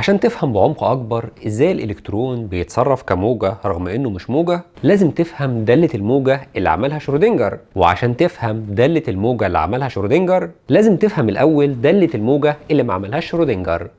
عشان تفهم بعمق اكبر ازاي الالكترون بيتصرف كموجه رغم انه مش موجه لازم تفهم داله الموجه اللي عملها شرودنجر وعشان تفهم داله الموجه اللي عملها شرودنجر لازم تفهم الاول داله الموجه اللي ما عملهاش شرودنجر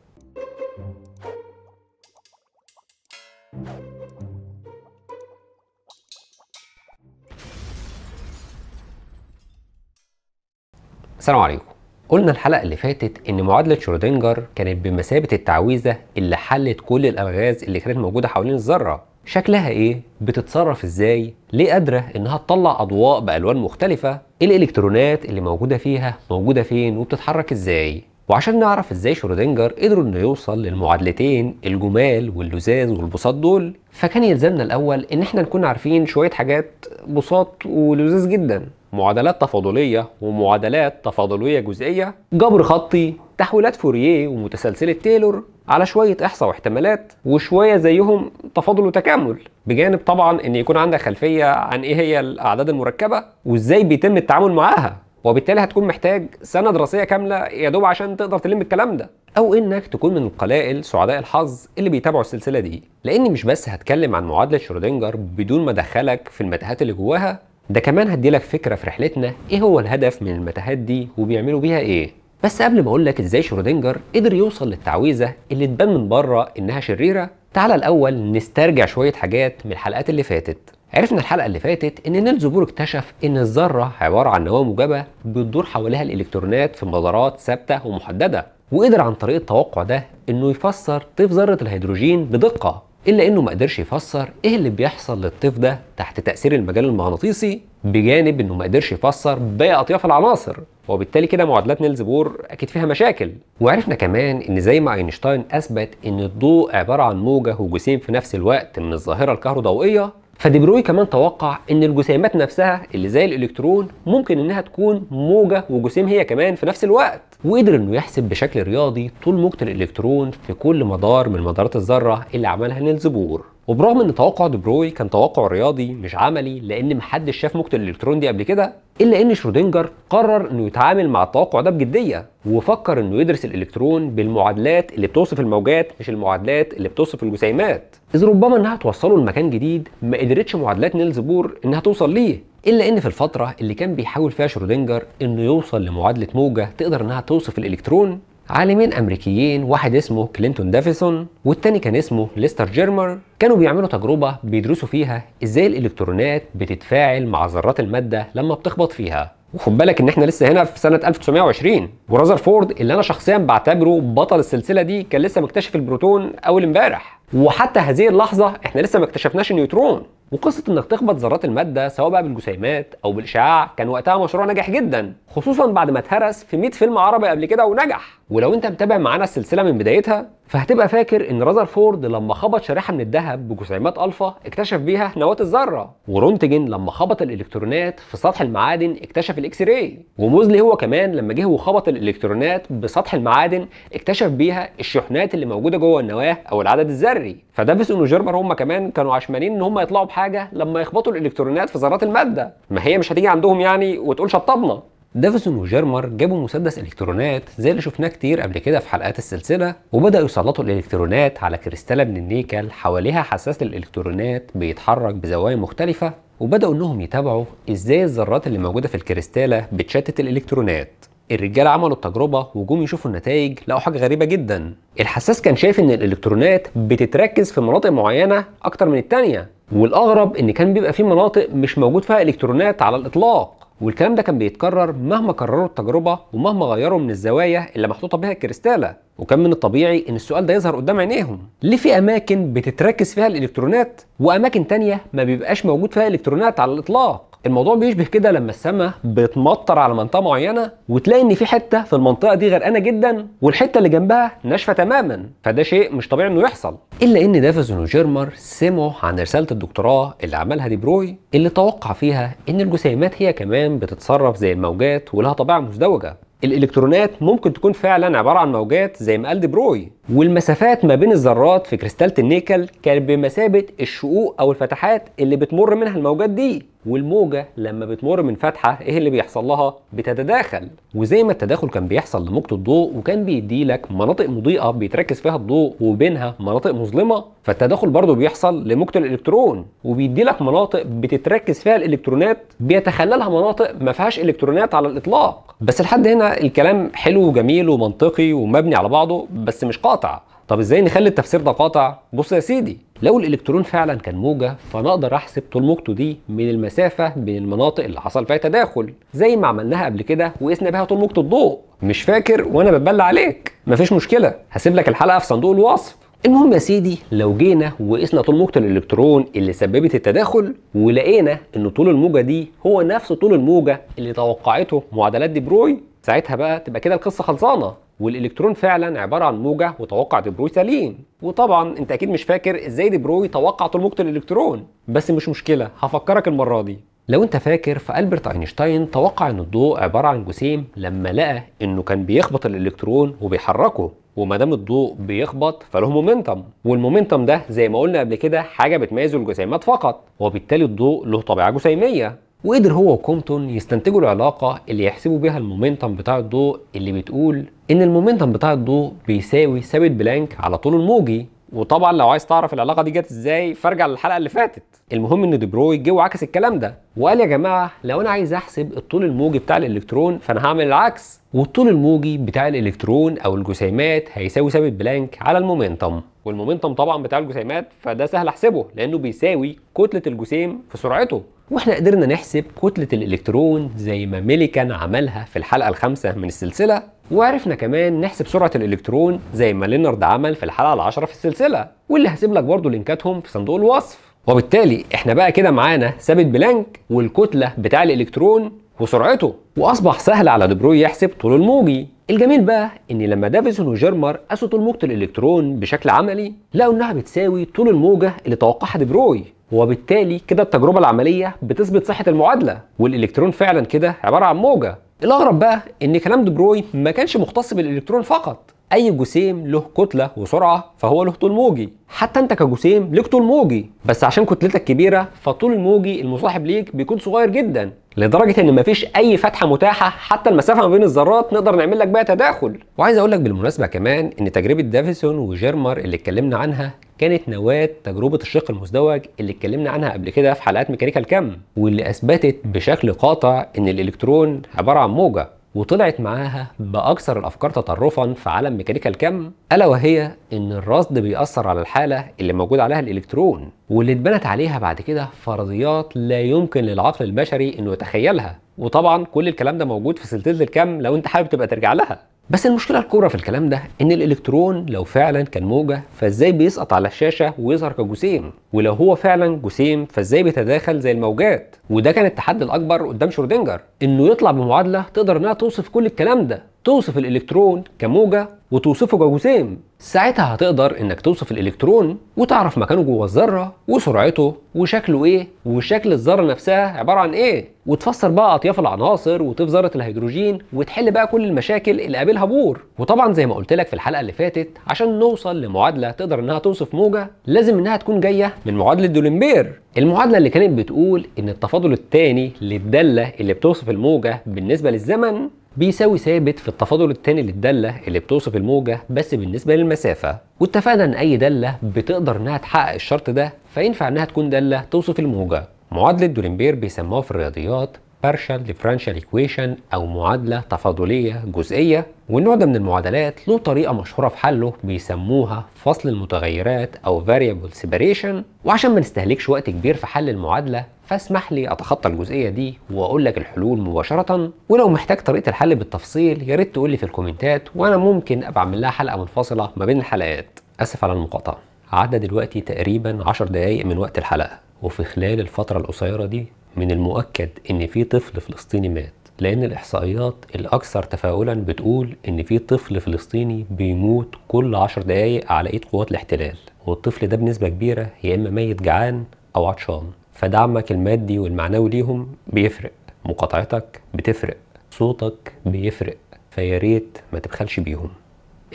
السلام عليكم قلنا الحلقة اللي فاتت إن معادلة شرودنجر كانت بمثابة التعويذة اللي حلت كل الألغاز اللي كانت موجودة حوالين الذرة شكلها إيه؟ بتتصرف إزاي؟ ليه قادرة إنها تطلع أضواء بألوان مختلفة؟ الإلكترونات اللي موجودة فيها موجودة فين وبتتحرك إزاي؟ وعشان نعرف ازاي شرودنجر قدر انه يوصل للمعادلتين الجمال واللزاز والبساط دول فكان يلزمنا الاول ان احنا نكون عارفين شويه حاجات بساط ولزاز جدا معادلات تفاضليه ومعادلات تفاضليه جزئيه جبر خطي تحويلات فوريه ومتسلسله تايلور على شويه احصاء واحتمالات وشويه زيهم تفاضل وتكامل بجانب طبعا ان يكون عندك خلفيه عن ايه هي الاعداد المركبه وازاي بيتم التعامل معاها وبالتالي هتكون محتاج سنه دراسيه كامله يا دوب عشان تقدر تلم الكلام ده او انك تكون من القلائل سعداء الحظ اللي بيتابعوا السلسله دي لاني مش بس هتكلم عن معادله شرودنجر بدون ما ادخلك في المتاهات اللي جواها ده كمان هديلك فكره في رحلتنا ايه هو الهدف من المتاهات دي وبيعملوا بيها ايه بس قبل ما اقول لك ازاي شرودنجر قدر يوصل للتعويذه اللي تبان من بره انها شريره تعال الاول نسترجع شويه حاجات من الحلقات اللي فاتت عرفنا الحلقه اللي فاتت ان نيلز بور اكتشف ان الذره عباره عن نواه موجبه بتدور حواليها الالكترونات في مدارات ثابته ومحدده وقدر عن طريق التوقع ده انه يفسر طيف ذره الهيدروجين بدقه الا انه ما قدرش يفسر ايه اللي بيحصل للطيف ده تحت تاثير المجال المغناطيسي بجانب انه ما قدرش يفسر باقي اطياف العناصر وبالتالي كده معادلات نيلز بور اكيد فيها مشاكل وعرفنا كمان ان زي ما اينشتاين اثبت ان الضوء عباره عن موجه وجسيم في نفس الوقت من الظاهره الكهروضوئيه فديبروي كمان توقع ان الجسيمات نفسها اللي زي الالكترون ممكن انها تكون موجه وجسيم هي كمان في نفس الوقت وقدر انه يحسب بشكل رياضي طول موجه الالكترون في كل مدار من مدارات الذره اللي عملها نيلز بور وبرغم ان توقع بروي كان توقع رياضي مش عملي لان محدش شاف موجة الالكترون دي قبل كده الا ان شرودنجر قرر انه يتعامل مع التوقع ده بجديه وفكر انه يدرس الالكترون بالمعادلات اللي بتوصف الموجات مش المعادلات اللي بتوصف الجسيمات اذ ربما انها توصله لمكان جديد ما قدرتش معادلات نيلز بور انها توصل ليه الا ان في الفتره اللي كان بيحاول فيها شرودنجر انه يوصل لمعادله موجه تقدر انها توصف الالكترون عالمين امريكيين واحد اسمه كلينتون دافيسون والتاني كان اسمه ليستر جيرمر كانوا بيعملوا تجربه بيدرسوا فيها ازاي الالكترونات بتتفاعل مع ذرات الماده لما بتخبط فيها وخد بالك ان احنا لسه هنا في سنه 1920 فورد اللي انا شخصيا بعتبره بطل السلسله دي كان لسه مكتشف البروتون اول امبارح وحتى هذه اللحظه احنا لسه ما اكتشفناش النيوترون وقصه انك تخبط ذرات الماده سواء بقى بالجسيمات او بالاشعاع كان وقتها مشروع ناجح جدا خصوصا بعد ما اتهرس في 100 فيلم عربي قبل كده ونجح ولو انت متابع معانا السلسله من بدايتها فهتبقى فاكر ان فورد لما خبط شريحه من الذهب بجسيمات الفا اكتشف بيها نواه الذره ورونتجن لما خبط الالكترونات في سطح المعادن اكتشف الاكس راي وموزلي هو كمان لما جه وخبط الالكترونات بسطح المعادن اكتشف بيها الشحنات اللي موجوده جوه النواه او العدد الذري فدافيسون ونجيرمان هم كمان كانوا عشمانين ان هم يطلعوا بحاجه لما يخبطوا الالكترونات في ذرات الماده ما هي مش هتيجي عندهم يعني وتقول شطبنا دافيسون وجيرمر جابوا مسدس الكترونات زي اللي شفناه كتير قبل كده في حلقات السلسله وبداوا يسلطوا الالكترونات على كريستاله من النيكل حواليها حساس للالكترونات بيتحرك بزوايا مختلفه وبداوا انهم يتابعوا ازاي الذرات اللي موجوده في الكريستاله بتشتت الالكترونات الرجاله عملوا التجربه وجم يشوفوا النتائج لقوا حاجه غريبه جدا الحساس كان شايف ان الالكترونات بتتركز في مناطق معينه اكتر من الثانيه والاغرب ان كان بيبقى في مناطق مش موجود فيها الكترونات على الاطلاق والكلام ده كان بيتكرر مهما كرروا التجربه ومهما غيروا من الزوايا اللي محطوطه بها الكريستاله وكان من الطبيعي ان السؤال ده يظهر قدام عينيهم ليه في اماكن بتتركز فيها الالكترونات واماكن تانية ما بيبقاش موجود فيها الكترونات على الاطلاق الموضوع بيشبه كده لما السماء بتمطر على منطقه معينه وتلاقي ان في حته في المنطقه دي غرقانه جدا والحته اللي جنبها ناشفه تماما فده شيء مش طبيعي انه يحصل الا ان دافيزون وجيرمر سمعوا عن رساله الدكتوراه اللي عملها دي بروي اللي توقع فيها ان الجسيمات هي كمان بتتصرف زي الموجات ولها طبيعه مزدوجه الالكترونات ممكن تكون فعلا عباره عن موجات زي ما قال دي بروي والمسافات ما بين الذرات في كريستالة النيكل كانت بمثابة الشقوق أو الفتحات اللي بتمر منها الموجات دي والموجة لما بتمر من فتحة إيه اللي بيحصل لها؟ بتتداخل وزي ما التداخل كان بيحصل لموجة الضوء وكان بيدي لك مناطق مضيئة بيتركز فيها الضوء وبينها مناطق مظلمة فالتداخل برضه بيحصل لموجة الإلكترون وبيدي لك مناطق بتتركز فيها الإلكترونات بيتخللها مناطق ما فيهاش إلكترونات على الإطلاق بس لحد هنا الكلام حلو وجميل ومنطقي ومبني على بعضه بس مش قاطع قاطع طب ازاي نخلي التفسير ده قاطع بص يا سيدي لو الالكترون فعلا كان موجه فانا اقدر احسب طول موجته دي من المسافه بين المناطق اللي حصل فيها تداخل زي ما عملناها قبل كده وقسنا بيها طول موجه الضوء مش فاكر وانا بتبلى عليك مفيش مشكله هسيب لك الحلقه في صندوق الوصف المهم يا سيدي لو جينا وقسنا طول موجة الالكترون اللي سببت التداخل ولقينا ان طول الموجة دي هو نفس طول الموجة اللي توقعته معادلات دي بروي ساعتها بقى تبقى كده القصة خلصانة والالكترون فعلا عباره عن موجه وتوقع دي بروي سليم وطبعا انت اكيد مش فاكر ازاي دي بروي توقع طول موجه الالكترون بس مش مشكله هفكرك المره دي لو انت فاكر فالبرت اينشتاين توقع ان الضوء عباره عن جسيم لما لقى انه كان بيخبط الالكترون وبيحركه وما دام الضوء بيخبط فله مومنتم والمومنتم ده زي ما قلنا قبل كده حاجه بتميز الجسيمات فقط وبالتالي الضوء له طبيعه جسيميه وقدر هو وكومتون يستنتجوا العلاقه اللي يحسبوا بيها المومنتم بتاع الضوء اللي بتقول ان المومنتم بتاع الضوء بيساوي ثابت بلانك على طول الموجي وطبعا لو عايز تعرف العلاقه دي جت ازاي فارجع للحلقه اللي فاتت المهم ان دي بروي جه وعكس الكلام ده وقال يا جماعه لو انا عايز احسب الطول الموجي بتاع الالكترون فانا هعمل العكس والطول الموجي بتاع الالكترون او الجسيمات هيساوي ثابت بلانك على المومنتم والمومنتم طبعا بتاع الجسيمات فده سهل احسبه لانه بيساوي كتله الجسيم في سرعته واحنا قدرنا نحسب كتلة الإلكترون زي ما ميليكان عملها في الحلقة الخامسة من السلسلة وعرفنا كمان نحسب سرعة الإلكترون زي ما لينارد عمل في الحلقة العشرة في السلسلة واللي هسيب لك برضو لينكاتهم في صندوق الوصف وبالتالي احنا بقى كده معانا ثابت بلانك والكتلة بتاع الإلكترون وسرعته واصبح سهل على دبروي يحسب طول الموجي الجميل بقى ان لما دافيسون وجيرمر قاسوا طول موجة الالكترون بشكل عملي لقوا انها بتساوي طول الموجة اللي توقعها دبروي وبالتالي كده التجربة العملية بتثبت صحة المعادلة والإلكترون فعلا كده عبارة عن موجة الأغرب بقى إن كلام دي بروين ما كانش مختص بالإلكترون فقط اي جسيم له كتله وسرعه فهو له طول موجي حتى انت كجسيم لك طول موجي بس عشان كتلتك كبيره فالطول الموجي المصاحب ليك بيكون صغير جدا لدرجه ان مفيش اي فتحه متاحه حتى المسافه ما بين الذرات نقدر نعمل لك بيها تداخل وعايز اقول لك بالمناسبه كمان ان تجربه دافيسون وجيرمر اللي اتكلمنا عنها كانت نواه تجربه الشق المزدوج اللي اتكلمنا عنها قبل كده في حلقات ميكانيكا الكم واللي اثبتت بشكل قاطع ان الالكترون عباره عن موجه وطلعت معاها باكثر الافكار تطرفا في عالم ميكانيكا الكم الا وهي ان الرصد بيأثر على الحاله اللي موجود عليها الالكترون واللي اتبنت عليها بعد كده فرضيات لا يمكن للعقل البشري انه يتخيلها وطبعا كل الكلام ده موجود في سلسله الكم لو انت حابب تبقى ترجع لها بس المشكله الكبرى في الكلام ده ان الالكترون لو فعلا كان موجه فازاي بيسقط على الشاشه ويظهر كجسيم ولو هو فعلا جسيم فازاي بيتداخل زي الموجات وده كان التحدي الاكبر قدام شرودنجر انه يطلع بمعادله تقدر انها توصف كل الكلام ده توصف الالكترون كموجه وتوصفه كجسام ساعتها هتقدر انك توصف الالكترون وتعرف مكانه جوه الذره وسرعته وشكله ايه وشكل الذره نفسها عباره عن ايه وتفسر بقى اطياف العناصر وطيف ذره الهيدروجين وتحل بقى كل المشاكل اللي قابلها بور وطبعا زي ما قلت لك في الحلقه اللي فاتت عشان نوصل لمعادله تقدر انها توصف موجه لازم انها تكون جايه من معادله دولمبير المعادله اللي كانت بتقول ان التفاضل الثاني للداله اللي بتوصف الموجه بالنسبه للزمن بيساوي ثابت في التفاضل الثاني للدالة اللي بتوصف الموجة بس بالنسبة للمسافة واتفقنا ان اي دالة بتقدر انها تحقق الشرط ده فينفع انها تكون دالة توصف الموجة معادلة دولمبير بيسموها في الرياضيات بارشال ديفرنشال ايكويشن او معادله تفاضليه جزئيه والنوع ده من المعادلات له طريقه مشهوره في حله بيسموها فصل المتغيرات او variable separation وعشان ما نستهلكش وقت كبير في حل المعادله فاسمح لي اتخطى الجزئيه دي واقول لك الحلول مباشره ولو محتاج طريقه الحل بالتفصيل يا ريت تقول لي في الكومنتات وانا ممكن ابقى اعمل لها حلقه منفصله ما بين الحلقات اسف على المقاطعه عدى دلوقتي تقريبا 10 دقايق من وقت الحلقه وفي خلال الفترة القصيرة دي من المؤكد ان في طفل فلسطيني مات لان الاحصائيات الاكثر تفاؤلا بتقول ان في طفل فلسطيني بيموت كل عشر دقايق على ايد قوات الاحتلال والطفل ده بنسبه كبيره يا اما ميت جعان او عطشان فدعمك المادي والمعنوي ليهم بيفرق مقاطعتك بتفرق صوتك بيفرق فيا ريت ما تبخلش بيهم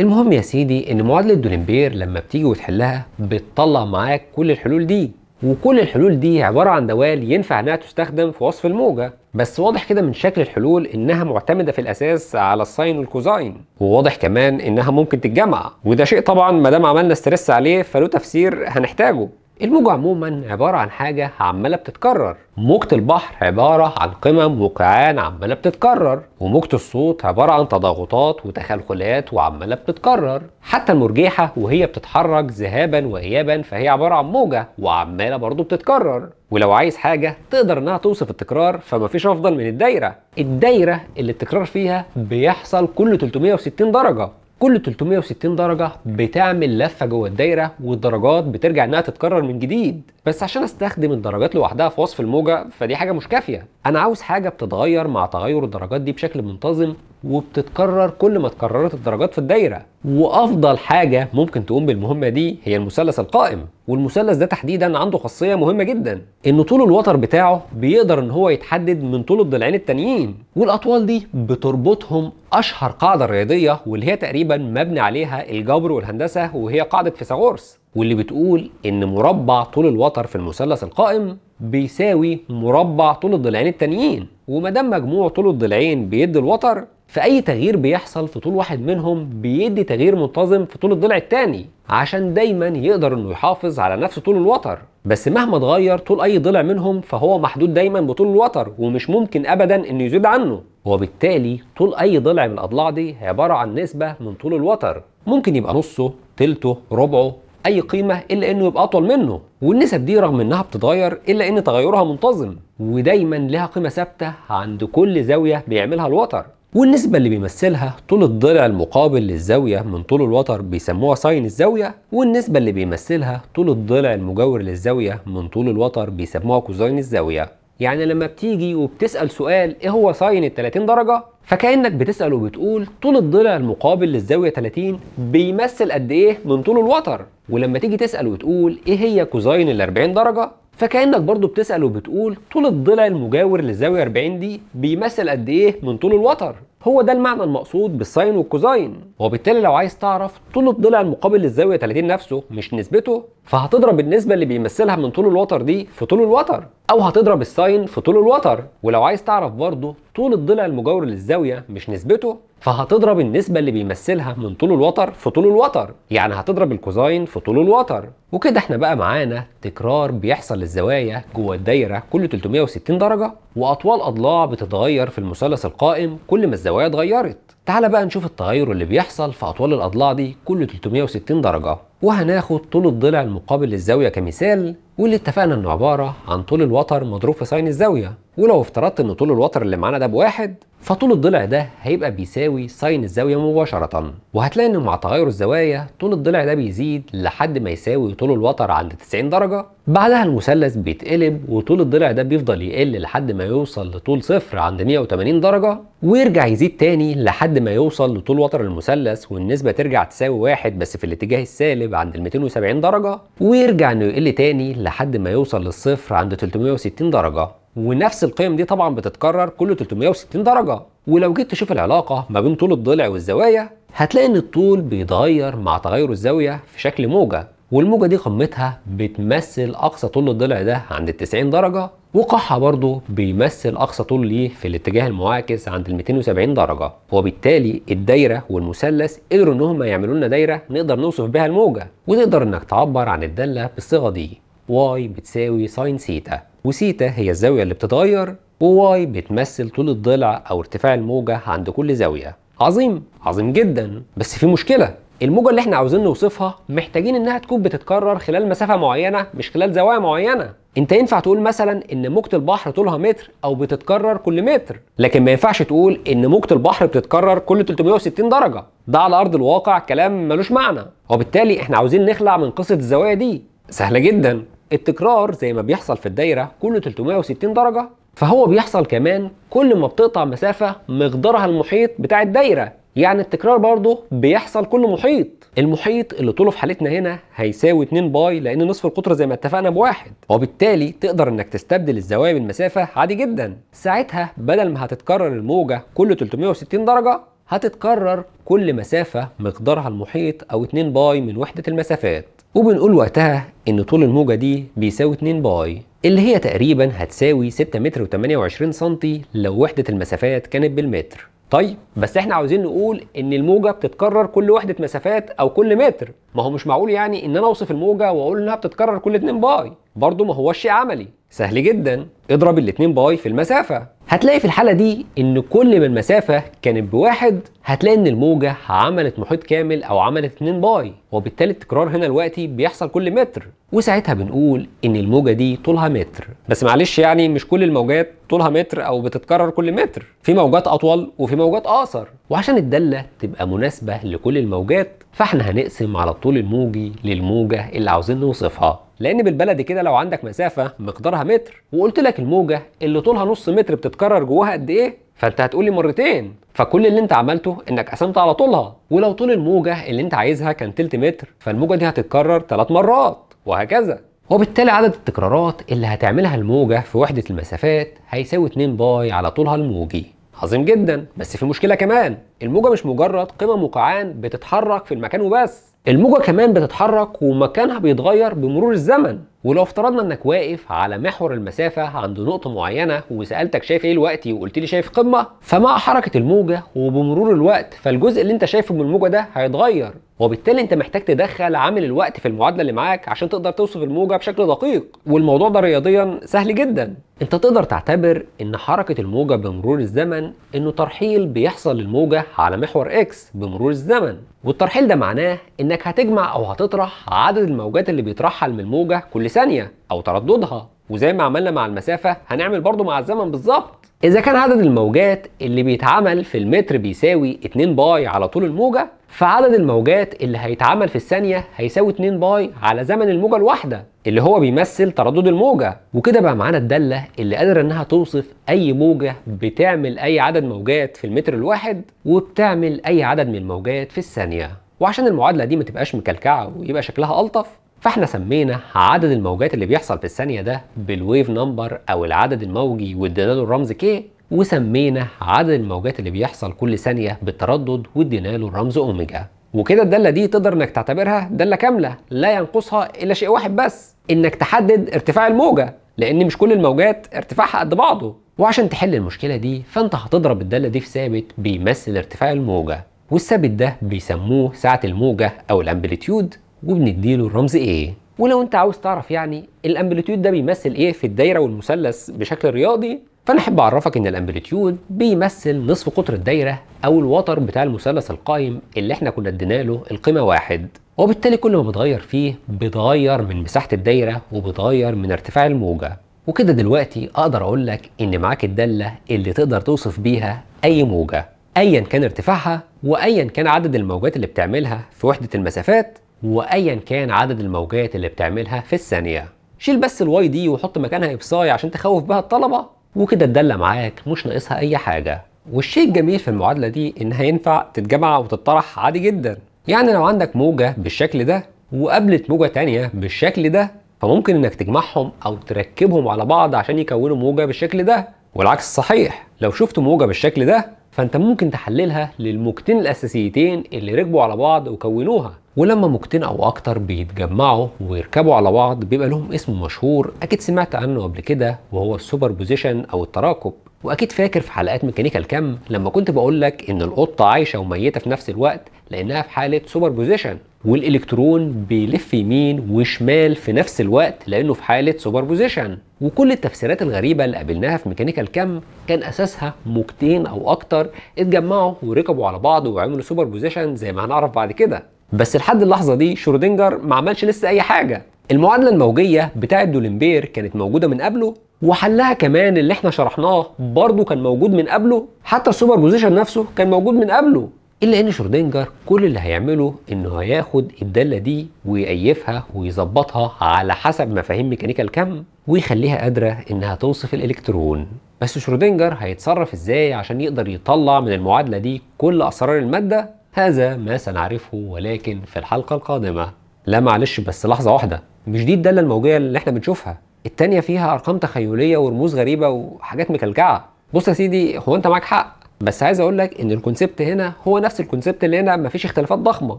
المهم يا سيدي ان معادله دولمبير لما بتيجي وتحلها بتطلع معاك كل الحلول دي وكل الحلول دي عبارة عن دوال ينفع انها تستخدم في وصف الموجة بس واضح كده من شكل الحلول انها معتمدة في الاساس على الساين والكوزاين وواضح كمان انها ممكن تتجمع وده شيء طبعا ما دام عملنا ستريس عليه فله تفسير هنحتاجه الموج عموما عبارة عن حاجة عمالة بتتكرر موجة البحر عبارة عن قمم وقيعان عمالة بتتكرر وموجة الصوت عبارة عن تضاغطات وتخلخلات وعمالة بتتكرر حتى المرجيحة وهي بتتحرك ذهابا وإيابا فهي عبارة عن موجة وعمالة برضو بتتكرر ولو عايز حاجة تقدر انها توصف التكرار فمفيش افضل من الدايرة الدايرة اللي التكرار فيها بيحصل كل 360 درجة كل 360 درجة بتعمل لفة جوه الدايرة والدرجات بترجع انها تتكرر من جديد بس عشان استخدم الدرجات لوحدها في وصف الموجه فدي حاجه مش كافيه انا عاوز حاجه بتتغير مع تغير الدرجات دي بشكل منتظم وبتتكرر كل ما اتكررت الدرجات في الدايره وافضل حاجه ممكن تقوم بالمهمه دي هي المثلث القائم والمثلث ده تحديدا عنده خاصيه مهمه جدا ان طول الوتر بتاعه بيقدر ان هو يتحدد من طول الضلعين التانيين والاطوال دي بتربطهم اشهر قاعده رياضيه واللي هي تقريبا مبني عليها الجبر والهندسه وهي قاعده فيثاغورس واللي بتقول ان مربع طول الوتر في المثلث القائم بيساوي مربع طول الضلعين التانيين وما دام مجموع طول الضلعين بيدي الوتر فاي تغيير بيحصل في طول واحد منهم بيدي تغيير منتظم في طول الضلع التاني عشان دايما يقدر انه يحافظ على نفس طول الوتر بس مهما اتغير طول اي ضلع منهم فهو محدود دايما بطول الوتر ومش ممكن ابدا انه يزيد عنه وبالتالي طول اي ضلع من الاضلاع دي عباره عن نسبه من طول الوتر ممكن يبقى نصه تلته ربعه اي قيمه الا انه يبقى اطول منه والنسب دي رغم انها بتتغير الا ان تغيرها منتظم ودايما لها قيمه ثابته عند كل زاويه بيعملها الوتر والنسبة اللي بيمثلها طول الضلع المقابل للزاوية من طول الوتر بيسموها ساين الزاوية والنسبة اللي بيمثلها طول الضلع المجاور للزاوية من طول الوتر بيسموها كوزين الزاوية يعني لما بتيجي وبتسال سؤال ايه هو ساين ال 30 درجه فكانك بتسال وبتقول طول الضلع المقابل للزاويه 30 بيمثل قد ايه من طول الوتر ولما تيجي تسال وتقول ايه هي كوزاين ال 40 درجه فكانك برضو بتسال وبتقول طول الضلع المجاور للزاويه 40 دي بيمثل قد ايه من طول الوتر هو ده المعنى المقصود بالساين والكوزاين وبالتالي لو عايز تعرف طول الضلع المقابل للزاويه 30 نفسه مش نسبته فهتضرب النسبه اللي بيمثلها من طول الوتر دي في طول الوتر او هتضرب الساين في طول الوتر ولو عايز تعرف برضه طول الضلع المجاور للزاويه مش نسبته فهتضرب النسبة اللي بيمثلها من طول الوتر في طول الوتر يعني هتضرب الكوزاين في طول الوتر وكده احنا بقى معانا تكرار بيحصل للزوايا جوه الدايرة كل 360 درجة وأطوال أضلاع بتتغير في المثلث القائم كل ما الزوايا اتغيرت تعال بقى نشوف التغير اللي بيحصل في أطوال الأضلاع دي كل 360 درجة وهناخد طول الضلع المقابل للزاوية كمثال واللي اتفقنا انه عباره عن طول الوتر مضروب في ساين الزاويه ولو افترضت ان طول الوتر اللي معانا ده بواحد فطول الضلع ده هيبقى بيساوي ساين الزاويه مباشره وهتلاقي ان مع تغير الزوايا طول الضلع ده بيزيد لحد ما يساوي طول الوتر عند 90 درجه بعدها المثلث بيتقلب وطول الضلع ده بيفضل يقل لحد ما يوصل لطول صفر عند 180 درجة ويرجع يزيد تاني لحد ما يوصل لطول وتر المثلث والنسبة ترجع تساوي واحد بس في الاتجاه السالب عند ال 270 درجة ويرجع انه يقل تاني لحد ما يوصل للصفر عند 360 درجة ونفس القيم دي طبعا بتتكرر كل 360 درجة ولو جيت تشوف العلاقة ما بين طول الضلع والزوايا هتلاقي ان الطول بيتغير مع تغير الزاوية في شكل موجة والموجة دي قمتها بتمثل أقصى طول الضلع ده عند ال 90 درجة وقاعها برضه بيمثل أقصى طول ليه في الاتجاه المعاكس عند ال 270 درجة وبالتالي الدايرة والمثلث قدروا إن هم يعملوا لنا دايرة نقدر نوصف بها الموجة وتقدر إنك تعبر عن الدالة بالصيغة دي واي بتساوي ساين سيتا وسيتا هي الزاوية اللي بتتغير وواي بتمثل طول الضلع أو ارتفاع الموجة عند كل زاوية عظيم عظيم جدا بس في مشكلة الموجه اللي احنا عاوزين نوصفها محتاجين انها تكون بتتكرر خلال مسافه معينه مش خلال زوايا معينه انت ينفع تقول مثلا ان موجه البحر طولها متر او بتتكرر كل متر لكن ما ينفعش تقول ان موجه البحر بتتكرر كل 360 درجه ده على ارض الواقع كلام ملوش معنى وبالتالي احنا عاوزين نخلع من قصه الزوايا دي سهله جدا التكرار زي ما بيحصل في الدايره كل 360 درجه فهو بيحصل كمان كل ما بتقطع مسافة مقدارها المحيط بتاع الدايرة يعني التكرار برضه بيحصل كل محيط المحيط اللي طوله في حالتنا هنا هيساوي 2 باي لان نصف القطر زي ما اتفقنا بواحد وبالتالي تقدر انك تستبدل الزوايا بالمسافه عادي جدا ساعتها بدل ما هتتكرر الموجه كل 360 درجه هتتكرر كل مسافه مقدارها المحيط او 2 باي من وحده المسافات وبنقول وقتها ان طول الموجه دي بيساوي 2 باي اللي هي تقريبا هتساوي 6 متر و28 سم لو وحده المسافات كانت بالمتر طيب بس احنا عاوزين نقول ان الموجه بتتكرر كل وحده مسافات او كل متر ما هو مش معقول يعني ان انا اوصف الموجه واقول انها بتتكرر كل 2 باي برضه ما هوش شيء عملي سهل جدا اضرب ال 2 باي في المسافه هتلاقي في الحاله دي ان كل ما المسافه كانت بواحد هتلاقي ان الموجه عملت محيط كامل او عملت 2 باي وبالتالي التكرار هنا دلوقتي بيحصل كل متر وساعتها بنقول ان الموجه دي طولها متر بس معلش يعني مش كل الموجات طولها متر او بتتكرر كل متر في موجات اطول وفي موجات اقصر وعشان الداله تبقى مناسبه لكل الموجات فاحنا هنقسم على الطول الموجي للموجة اللي عاوزين نوصفها لان بالبلدي كده لو عندك مسافة مقدارها متر وقلت لك الموجة اللي طولها نص متر بتتكرر جواها قد ايه فانت هتقولي مرتين فكل اللي انت عملته انك قسمت على طولها ولو طول الموجة اللي انت عايزها كان تلت متر فالموجة دي هتتكرر ثلاث مرات وهكذا وبالتالي عدد التكرارات اللي هتعملها الموجة في وحدة المسافات هيساوي 2 باي على طولها الموجي عظيم جدا بس في مشكله كمان الموجه مش مجرد قمم وقاعان بتتحرك في المكان وبس الموجه كمان بتتحرك ومكانها بيتغير بمرور الزمن ولو افترضنا انك واقف على محور المسافه عند نقطه معينه وسالتك شايف ايه الوقت وقلت لي شايف قمه فمع حركه الموجه وبمرور الوقت فالجزء اللي انت شايفه من الموجه ده هيتغير وبالتالي انت محتاج تدخل عامل الوقت في المعادله اللي معاك عشان تقدر توصف الموجه بشكل دقيق والموضوع ده رياضيا سهل جدا انت تقدر تعتبر ان حركه الموجه بمرور الزمن انه ترحيل بيحصل للموجه على محور اكس بمرور الزمن والترحيل ده معناه انك هتجمع او هتطرح عدد الموجات اللي بيترحل من الموجه كل ثانيه او ترددها وزي ما عملنا مع المسافه هنعمل برضه مع الزمن بالظبط إذا كان عدد الموجات اللي بيتعمل في المتر بيساوي 2 باي على طول الموجة فعدد الموجات اللي هيتعمل في الثانية هيساوي 2 باي على زمن الموجة الواحدة اللي هو بيمثل تردد الموجة وكده بقى معانا الدالة اللي قادرة انها توصف اي موجة بتعمل اي عدد موجات في المتر الواحد وبتعمل اي عدد من الموجات في الثانية وعشان المعادلة دي ما تبقاش مكلكعة ويبقى شكلها ألطف فاحنا سمينا عدد الموجات اللي بيحصل في الثانيه ده بالويف نمبر او العدد الموجي وادينا له الرمز كي وسمينا عدد الموجات اللي بيحصل كل ثانيه بالتردد وادينا له الرمز اوميجا وكده الداله دي تقدر انك تعتبرها داله كامله لا ينقصها الا شيء واحد بس انك تحدد ارتفاع الموجه لان مش كل الموجات ارتفاعها قد بعضه وعشان تحل المشكله دي فانت هتضرب الداله دي في ثابت بيمثل ارتفاع الموجه والثابت ده بيسموه سعه الموجه او الامبليتيود وبنديله الرمز A ولو انت عاوز تعرف يعني الامبليتيود ده بيمثل ايه في الدايره والمثلث بشكل رياضي فانا احب اعرفك ان الامبليتيود بيمثل نصف قطر الدايره او الوتر بتاع المثلث القائم اللي احنا كنا ادينا له القيمه واحد وبالتالي كل ما بتغير فيه بتغير من مساحه الدايره وبتغير من ارتفاع الموجه وكده دلوقتي اقدر اقول لك ان معاك الداله اللي تقدر توصف بيها اي موجه ايا كان ارتفاعها وايا كان عدد الموجات اللي بتعملها في وحده المسافات وايا كان عدد الموجات اللي بتعملها في الثانيه شيل بس الواي دي وحط مكانها افصاي عشان تخوف بها الطلبه وكده الداله معاك مش ناقصها اي حاجه والشيء الجميل في المعادله دي انها ينفع تتجمع وتطرح عادي جدا يعني لو عندك موجه بالشكل ده وقابلت موجه تانية بالشكل ده فممكن انك تجمعهم او تركبهم على بعض عشان يكونوا موجه بالشكل ده والعكس صحيح لو شفت موجه بالشكل ده فانت ممكن تحللها للموجتين الاساسيتين اللي ركبوا على بعض وكونوها ولما موجتين او اكتر بيتجمعوا ويركبوا على بعض بيبقى لهم اسم مشهور اكيد سمعت عنه قبل كده وهو السوبر بوزيشن او التراكب واكيد فاكر في حلقات ميكانيكا الكم لما كنت بقول لك ان القطه عايشه وميته في نفس الوقت لانها في حاله سوبر بوزيشن والالكترون بيلف يمين وشمال في نفس الوقت لانه في حاله سوبر بوزيشن وكل التفسيرات الغريبه اللي قابلناها في ميكانيكا الكم كان اساسها موجتين او اكتر اتجمعوا وركبوا على بعض وعملوا سوبر بوزيشن زي ما هنعرف بعد كده بس لحد اللحظه دي شرودنجر ما عملش لسه اي حاجه المعادله الموجيه بتاعه دولمبير كانت موجوده من قبله وحلها كمان اللي احنا شرحناه برضه كان موجود من قبله حتى السوبر بوزيشن نفسه كان موجود من قبله الا ان شرودنجر كل اللي هيعمله انه هياخد الداله دي ويقيفها ويظبطها على حسب مفاهيم ميكانيكا الكم ويخليها قادره انها توصف الالكترون بس شرودنجر هيتصرف ازاي عشان يقدر يطلع من المعادله دي كل اسرار الماده هذا ما سنعرفه ولكن في الحلقة القادمة لا معلش بس لحظة واحدة مش دي الدالة الموجية اللي احنا بنشوفها التانية فيها أرقام تخيلية ورموز غريبة وحاجات مكلكعة بص يا سيدي هو أنت معاك حق بس عايز اقول لك ان الكونسبت هنا هو نفس الكونسبت اللي هنا مفيش اختلافات ضخمه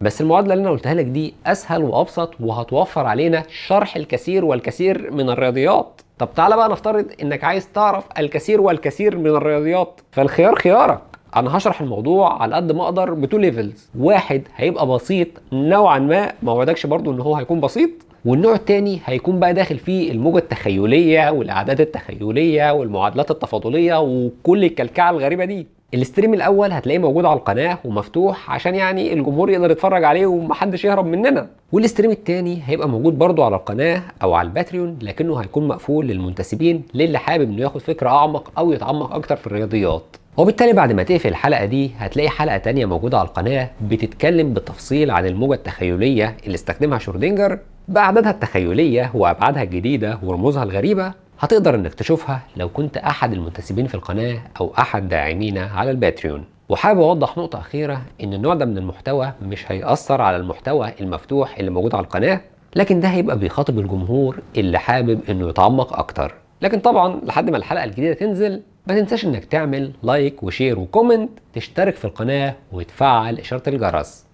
بس المعادله اللي انا قلتها لك دي اسهل وابسط وهتوفر علينا شرح الكثير والكثير من الرياضيات طب تعالى بقى نفترض انك عايز تعرف الكثير والكثير من الرياضيات فالخيار خيارك انا هشرح الموضوع على قد ما اقدر بتو ليفلز واحد هيبقى بسيط نوعا ما ما وعدكش برضو ان هو هيكون بسيط والنوع الثاني هيكون بقى داخل فيه الموجة التخيلية والأعداد التخيلية والمعادلات التفاضلية وكل الكلكعة الغريبة دي الاستريم الاول هتلاقيه موجود على القناه ومفتوح عشان يعني الجمهور يقدر يتفرج عليه ومحدش يهرب مننا والاستريم التاني هيبقى موجود برضو على القناه او على الباتريون لكنه هيكون مقفول للمنتسبين للي حابب انه ياخد فكره اعمق او يتعمق اكتر في الرياضيات وبالتالي بعد ما تقفل الحلقة دي هتلاقي حلقة تانية موجودة على القناة بتتكلم بالتفصيل عن الموجة التخيلية اللي استخدمها شوردينجر بأعدادها التخيلية وأبعادها الجديدة ورموزها الغريبة هتقدر انك تشوفها لو كنت احد المنتسبين في القناة او احد داعمينا على الباتريون وحابب اوضح نقطة اخيرة ان النوع ده من المحتوى مش هيأثر على المحتوى المفتوح اللي موجود على القناة لكن ده هيبقى بيخاطب الجمهور اللي حابب انه يتعمق اكتر لكن طبعا لحد ما الحلقة الجديدة تنزل ما تنساش انك تعمل لايك وشير وكومنت تشترك في القناة وتفعل اشارة الجرس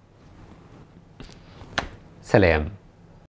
سلام